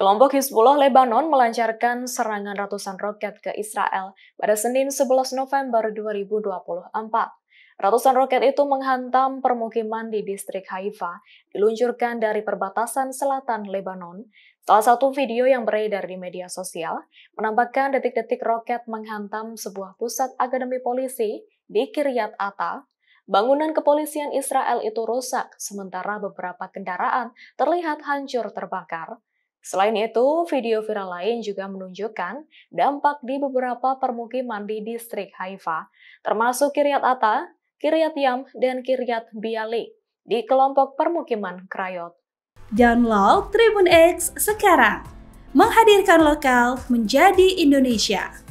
Kelompok Hizbullah Lebanon melancarkan serangan ratusan roket ke Israel pada Senin 11 November 2024. Ratusan roket itu menghantam permukiman di distrik Haifa, diluncurkan dari perbatasan selatan Lebanon. Salah satu video yang beredar di media sosial menampakkan detik-detik roket menghantam sebuah pusat akademi polisi di Kiryat Atta, Bangunan kepolisian Israel itu rusak, sementara beberapa kendaraan terlihat hancur terbakar. Selain itu, video viral lain juga menunjukkan dampak di beberapa permukiman di distrik Haifa, termasuk Kiryat Atta, Kiryat Yam, dan Kiryat Bialik di kelompok permukiman Krayot. Download Tribun X sekarang, menghadirkan lokal menjadi Indonesia.